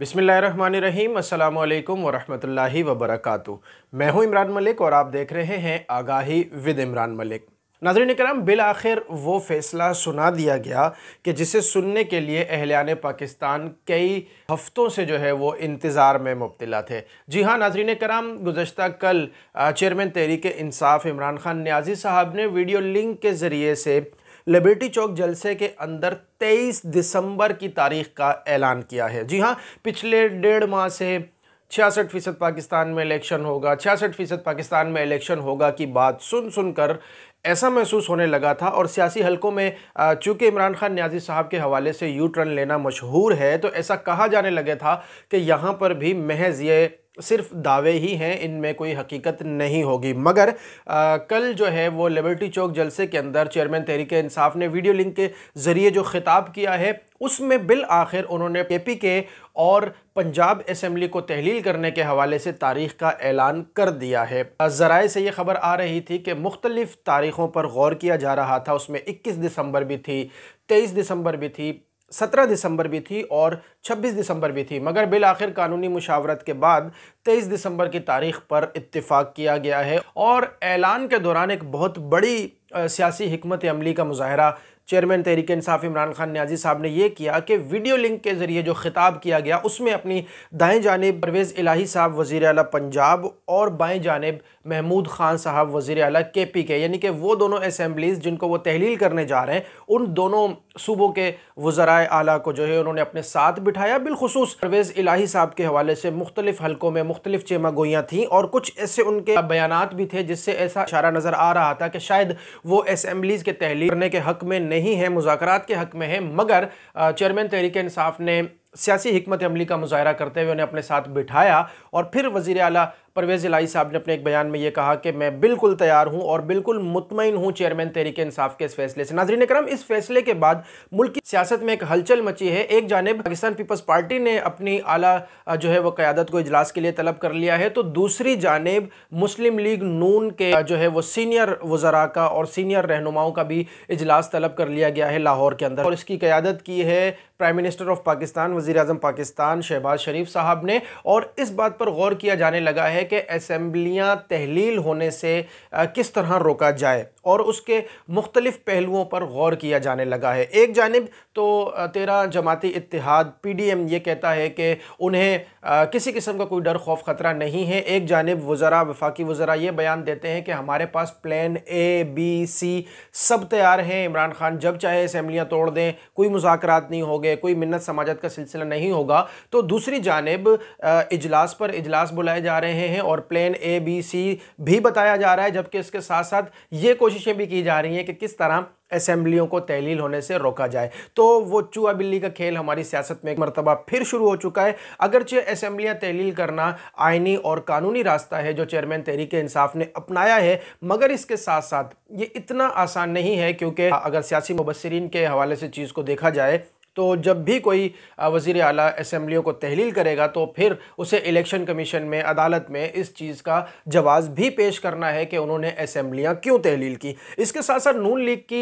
बिसमीम् अल्लाम वरहमतुल्लाहि वबरकू मैं हूं इमरान मलिक और आप देख रहे हैं आगाही विद इमरान मलिक नाजरन कराम बिल आखिर वो फ़ैसला सुना दिया गया कि जिसे सुनने के लिए अहलियान पाकिस्तान कई हफ़्तों से जो है वो इंतज़ार में मुबतला थे जी हाँ नाजरन कराम गुजशत कल चेयरमैन तहरीक इंसाफ इमरान ख़ान न्याजी साहब ने वीडियो लिंक के ज़रिए से लिबर्टी चौक जलसे के अंदर 23 दिसंबर की तारीख का ऐलान किया है जी हाँ पिछले डेढ़ माह से छियासठ फ़ीसद पाकिस्तान में इलेक्शन होगा छियासठ फ़ीसद पाकिस्तान में इलेक्शन होगा की बात सुन सुनकर ऐसा महसूस होने लगा था और सियासी हलकों में चूँकि इमरान खान न्याजी साहब के हवाले से यू टर्न लेना मशहूर है तो ऐसा कहा जाने लगे था कि यहाँ पर भी महज ये सिर्फ दावे ही हैं इनमें कोई हकीकत नहीं होगी मगर आ, कल जो है वो लिबर्टी चौक जलसे के अंदर चेयरमैन तहरीक इंसाफ ने वीडियो लिंक के ज़रिए जो ख़िताब किया है उसमें बिल आखिर उन्होंने पी के और पंजाब असम्बली को तहलील करने के हवाले से तारीख का ऐलान कर दिया है ज़राए से ये ख़बर आ रही थी कि मुख्तलिफ़ तारीख़ों पर गौर किया जा रहा था उसमें इक्कीस दिसंबर भी थी तेईस दिसंबर भी थी सत्रह दिसंबर भी थी और छब्बीस दिसंबर भी थी मगर बिल आखिर कानूनी मुशावरत के बाद तेईस दिसंबर की तारीख पर इतफाक किया गया है और ऐलान के दौरान एक बहुत बड़ी सियासी हमत अमली का मुजाहरा चेयरमैन तहरीक इंसाफ इमरान खान न्याजी साहब ने यह किया कि वीडियो लिंक के ज़रिए जो खिताब किया गया उसमें अपनी दाएँ जानब परवेज़ इलाही साहब वज़ी अल पंजाब और बाएँ जानब महमूद खान साहब वज़ी अल के पी के यानी कि वो दोनों असम्बलीज़ जिनको वो तहलील करने जा रहे हैं उन दोनों सूबों के वज़रा अली को जो है उन्होंने अपने साथ बिठाया बिलखसूस परवेज़ इलाही साहब के हवाले से मुख्तलिफ हलकों में मुख्तलिफ चेमा गोयाँ थीं और कुछ ऐसे उनके बयान भी थे जिससे ऐसा इशारा नज़र आ रहा था कि शायद वो असम्बलीज़ के तहलील करने के हक में नहीं नहीं है मुजाकर के हक में है मगर चेयरमैन तहरीक इंसाफ ने सियासी हमत अमली का मुजाहरा करते हुए उन्हें अपने साथ बिठाया और फिर वजीर अला परवेज़ इलाही साहब ने अपने एक बयान में यह कहा कि मैं बिल्कुल तैयार हूं और बिल्कुल मुतमिन हूं चेयरमैन तहरीक इंसाफ के इस फैसले से नाजरीन करम इस फैसले के बाद मुल्क की सियासत में एक हलचल मची है एक जानब पाकिस्तान पीपल्स पार्टी ने अपनी आला जो है वह क़्यादत को इजलास के लिए तलब कर लिया है तो दूसरी जानब मुस्लिम लीग नून के जो है वो सीनियर वज़रा का और सीनियर रहनुमाओं का भी इजलास तलब कर लिया गया है लाहौर के अंदर और इसकी क़्यादत की है प्राइम मिनिस्टर ऑफ पाकिस्तान वज़ी अजम पाकिस्तान शहबाज शरीफ साहब ने और इस बात पर गौर किया जाने लगा है कि असम्बलियाँ तहलील होने से किस तरह रोका जाए और उसके मुख्तलिफ़ पहलुओं पर गौर किया जाने लगा है एक जानब तो तेरह जमाती इतिहाद पी डी एम ये कहता है कि उन्हें किसी किस्म का कोई डर खौफ ख़तरा नहीं है एक जानब वज़रा वफाकी वज़रा ये बयान देते हैं कि हमारे पास प्लान ए बी सी सब तैयार हैं इमरान खान जब चाहे असम्बलियाँ तोड़ दें कोई मुजाकर नहीं हो गए कोई मन्नत समाजत का सिलसिला नहीं होगा तो दूसरी जानब इजलास पर इजलास बुलाए जा रहे हैं हैं और प्लान ए बी सी भी बताया जा रहा है जबकि इसके साथ साथ ये कोशिशें भी की जा रही हैं कि किस तरह असेंबलियों को तहलील होने से रोका जाए तो वो चूहा बिल्ली का खेल हमारी सियासत में एक मरतबा फिर शुरू हो चुका है अगरचे असम्बलियाँ तहलील करना आइनी और कानूनी रास्ता है जो चेयरमैन तहरीक इंसाफ ने अपनाया है मगर इसके साथ साथ ये इतना आसान नहीं है क्योंकि अगर सियासी मुबसरीन के हवाले से चीज़ को देखा जाए तो जब भी कोई वजीर अली असम्बलियों को तहलील करेगा तो फिर उसे इलेक्शन कमीशन में अदालत में इस चीज़ का जवाब भी पेश करना है कि उन्होंने असम्बलियाँ क्यों तहलील की इसके साथ साथ नून लीग की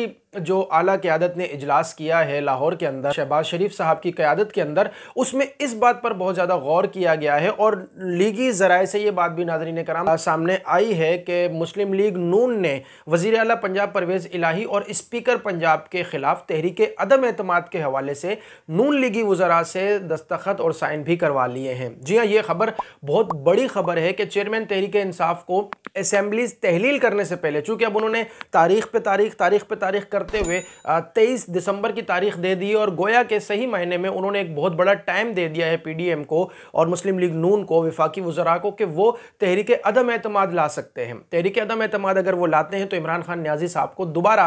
जो आला क्यादत ने इजलास किया है लाहौर के अंदर शहबाज शरीफ साहब की क़्यादत के अंदर उसमें इस बात पर बहुत ज़्यादा गौर किया गया है और लीगी ज़राए से ये बात भी नाजरी ने कराम सामने आई है कि मुस्लिम लीग नून ने वज़ी अला पंजाब परवेज़ इलाही और इस्पीकर पंजाब के ख़िलाफ़ तहरीक अदम अतमाद के हवाले से से नून लीगी वजरा से दस्तखत और साइन भी करवा लिए हैं जी हाँ ये खबर बहुत बड़ी खबर है कि चेयरमैन तहरीक इंसाफ को असम्बलीज तहलील करने से पहले चूंकि अब उन्होंने तारीख पे तारीख तारीख पे तारीख करते हुए तेईस दिसंबर की तारीख दे दी और गोया के सही महीने में उन्होंने एक बहुत बड़ा टाइम दे दिया है पीडीएम को और मुस्लिम लीग नून को विफाकी वजरा को कि वो तहरीक अदम अतमाद ला सकते हैं तहरीक अदम अतमाद अगर वो लाते हैं तो इमरान खान न्याजी साहब को दोबारा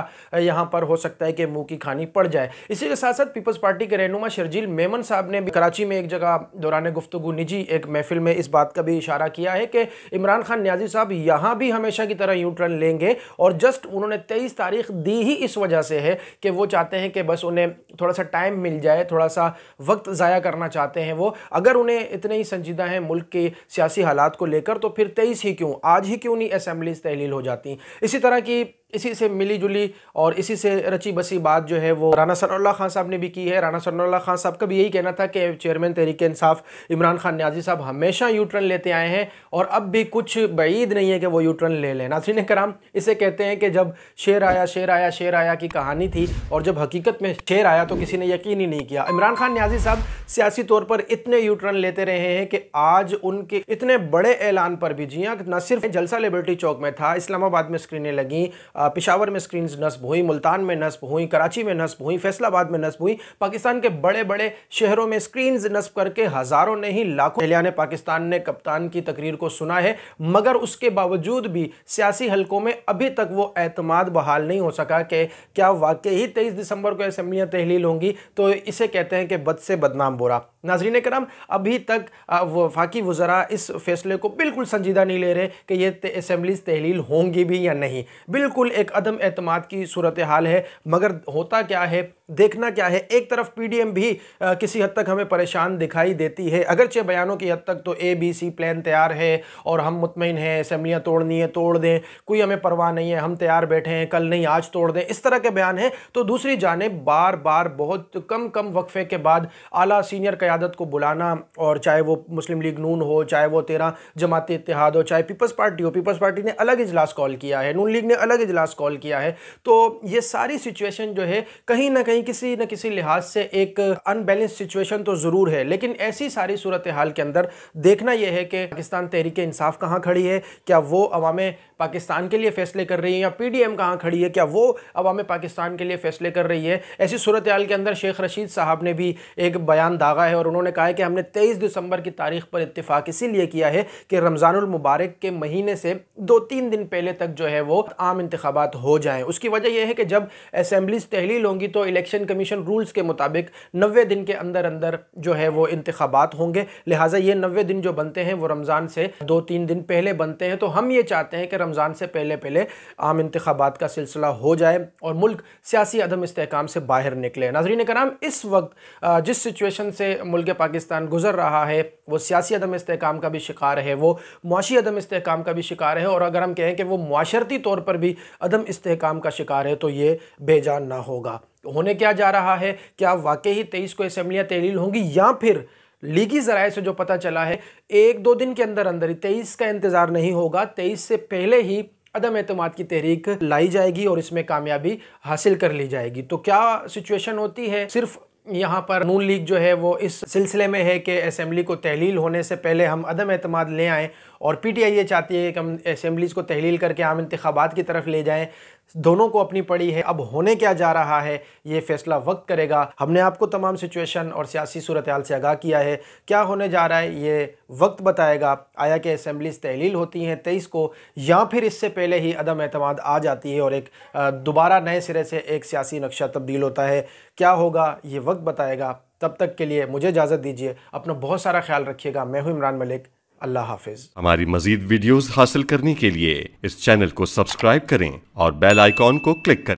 यहाँ पर हो सकता है कि मुँह की खानी पड़ जाए इसी के साथ साथ पीपल्स पार्टी के रहनुमा शर्जील मेमन साहब ने भी कराची में एक जगह दौरान गुफ्तु निजी एक महफिल में इस बात का भी इशारा किया है कि इमरान खान न्याजी साहब यहाँ भी हमेशा की तरह यू टर्न लेंगे और जस्ट उन्होंने तेईस तारीख दी ही इस वजह से है कि वो चाहते हैं कि बस उन्हें थोड़ा सा टाइम मिल जाए थोड़ा सा वक्त ज़ाया करना चाहते हैं वो अगर उन्हें इतने ही संजीदा हैं मुल्क के सियासी हालात को लेकर तो फिर तेईस ही क्यों आज ही क्यों नहीं असम्बलीज तहलील हो जाती इसी तरह की इसी से मिली जुली और इसी से रची बसी बात जो है वो राना सरोल्ला खान साहब ने भी की है राना सरोल्ला खान साहब का भी यही कहना था कि चेयरमैन तहरीक इंसाफ इमरान खान न्याजी साहब हमेशा यू टर्न लेते आए हैं और अब भी कुछ بعید नहीं है कि वो यू टर्न ले लें ने कराम इसे कहते हैं कि जब शेर आया शेर आया शेर आया की कहानी थी और जब हकीकत में शेर आया तो किसी ने यकीन ही नहीं किया इमरान खान न्याजी साहब सियासी तौर पर इतने यू टर्न लेते रहे हैं कि आज उनके इतने बड़े ऐलान पर भी जिया न सिर्फ जलसा लिबर्टी चौक में था इस्लामाबाद में स्क्रीनें लगी पिशावर में स्क्रीन नस्ब हुई मुल्तान में नस्ब हुई कराची में नस्ब हुई फैसलाबाद में नस्ब हुई पाकिस्तान के बड़े बड़े शहरों में स्क्रीन नस्ब करके हज़ारों ने ही लाखों ने पाकिस्तान ने कप्तान की तकरीर को सुना है मगर उसके बावजूद भी सियासी हलकों में अभी तक वो एतमाद बहाल नहीं हो सका कि क्या वाकई ही तेईस दिसंबर को असम्बलियाँ तहलील होंगी तो इसे कहते हैं कि बद से बदनाम बुरा नाजरीन कराम अभी तक वफाकी वज़रा इस फैसले को बिल्कुल संजीदा नहीं ले रहे कि ये असम्बलीज तहलील होंगी भी या नहीं बिल्कुल बिल्कुल एक अदम एतमाद की सूरत हाल है मगर होता क्या है देखना क्या है एक तरफ पीडीएम भी आ, किसी हद तक हमें परेशान दिखाई देती है अगरचे बयानों की हद तक तो ए बी सी प्लान तैयार है और हम मुतमिन हैं असम्बलियाँ तोड़नी है तोड़ दें कोई हमें परवाह नहीं है हम तैयार बैठे हैं कल नहीं आज तोड़ दें इस तरह के बयान हैं तो दूसरी जानब बार बार बहुत कम कम वक्फे के बाद अली सीनियर क़्यादत को बुलाना और चाहे वो मुस्लिम लीग नून हो चाहे वो तेरह जमाती इतिहाद हो चाहे पीपल्स पार्टी हो पीपल्स पार्टी ने अलग इजलास कॉल किया है नून लीग ने अलग इजलास कॉल किया है तो ये सारी सिचुएशन जो है कहीं ना कहीं कहीं किसी न किसी लिहाज से एक अनबैलेंस सिचुएशन तो ज़रूर है लेकिन ऐसी सारी सूरत हाल के अंदर देखना यह है कि पाकिस्तान तहरीक इंसाफ कहाँ खड़ी है क्या वो अवाम पाकिस्तान के लिए फैसले कर रही है या पी डी एम कहाँ खड़ी है क्या वो अवाम पाकिस्तान के लिए फैसले कर रही है ऐसी सूरत हाल के अंदर शेख रशीद साहब ने भी एक बयान दागा है और उन्होंने कहा है कि हमने तेईस दिसंबर की तारीख पर इतफाक़ इसीलिए किया है कि रमज़ानमबारक के महीने से दो तीन दिन पहले तक जो है वो आम इंतबात हो जाए उसकी वजह यह है कि जब असम्बलीज तहलील होंगी तो इलेक्शन इलेक्शन कमीशन रूल्स के मुताबिक नबे दिन के अंदर अंदर जो है वो इंतबात होंगे लिहाजा ये नबे दिन जो बनते हैं वो रमज़ान से दो तीन दिन पहले बनते हैं तो हम ये चाहते हैं कि रमज़ान से पहले पहले आम इंतबात का सिलसिला हो जाए और मुल्क सियासी अदम इसकाम से बाहर निकले नाजरीन कराम इस वक्त जिस सिचुएशन से मुल्क पाकिस्तान गुजर रहा है वो सियासी अदम इसकाम का भी शिकार है वो मुआशी अदम इसकाम का भी शिकार है और अगर हम कहें कि वो माशरती तौर पर भी अदम इसकाम का शिकार है तो ये बेजान ना होगा होने क्या जा रहा है क्या वाकई ही तेईस को असम्बलियाँ तहलील होंगी या फिर लीगी जराए से जो पता चला है एक दो दिन के अंदर अंदर ही तेईस का इंतज़ार नहीं होगा तेईस से पहले ही अदम एतम की तहरीक लाई जाएगी और इसमें कामयाबी हासिल कर ली जाएगी तो क्या सिचुएशन होती है सिर्फ यहाँ पर नून लीग जो है वो इस सिलसिले में है कि असम्बली को तहलील होने से पहले हम अदम एतम ले आएँ और पी टी आई ये चाहती है कि हम असम्बलीज़ को तहलील करके आम इंतबात की तरफ ले जाएँ दोनों को अपनी पड़ी है अब होने क्या जा रहा है ये फैसला वक्त करेगा हमने आपको तमाम सिचुएशन और सियासी सूरत हाल से आगाह किया है क्या होने जा रहा है ये वक्त बताएगा आया कि असम्बलीज तहलील होती हैं तेईस को या फिर इससे पहले ही अदम अहतमाद आ जाती है और एक दोबारा नए सिरे से एक सियासी नक्शा तब्दील होता है क्या होगा ये वक्त बताएगा तब तक के लिए मुझे इजाज़त दीजिए अपना बहुत सारा ख्याल रखिएगा मैं हूँ इमरान मलिक अल्लाह हाफिज हमारी मजीद वीडियोस हासिल करने के लिए इस चैनल को सब्सक्राइब करें और बेल आइकॉन को क्लिक करें